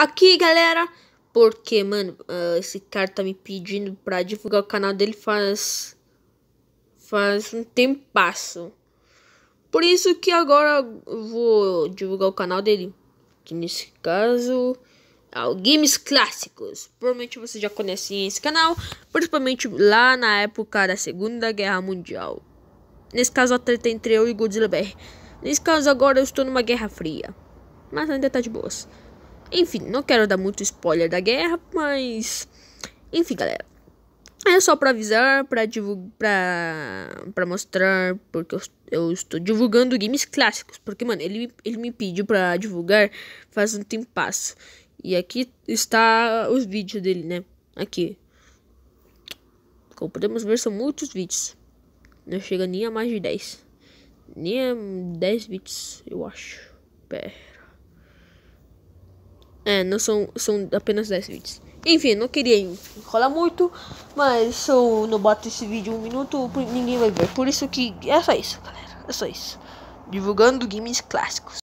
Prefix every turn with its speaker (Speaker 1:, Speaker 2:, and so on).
Speaker 1: aqui, galera. Porque, mano, uh, esse cara tá me pedindo pra divulgar o canal dele faz. faz um tempasso. Por isso que agora eu vou divulgar o canal dele. Que nesse caso. É o Games Clássicos. Provavelmente você já conhece esse canal. Principalmente lá na época da Segunda Guerra Mundial. Nesse caso, a treta entre eu e Godzilla BR. Nesse caso, agora eu estou numa Guerra Fria. Mas ainda tá de boas. Enfim, não quero dar muito spoiler da guerra, mas. Enfim, galera. É só pra avisar, pra, divulgar, pra, pra mostrar, porque eu, eu, estou divulgando games clássicos. Porque, mano, ele, ele me pediu pra divulgar faz um tempo passo. E aqui está os vídeos dele, né? Aqui. Como podemos ver, são muitos vídeos. Não chega nem a mais de 10. Nem a 10 vídeos, eu acho. Pera. É, não são, são apenas 10 vídeos. Enfim, não queria enrolar muito, mas se eu não boto esse vídeo um minuto, ninguém vai ver. Por isso que é só isso, galera. É só isso. Divulgando games clássicos.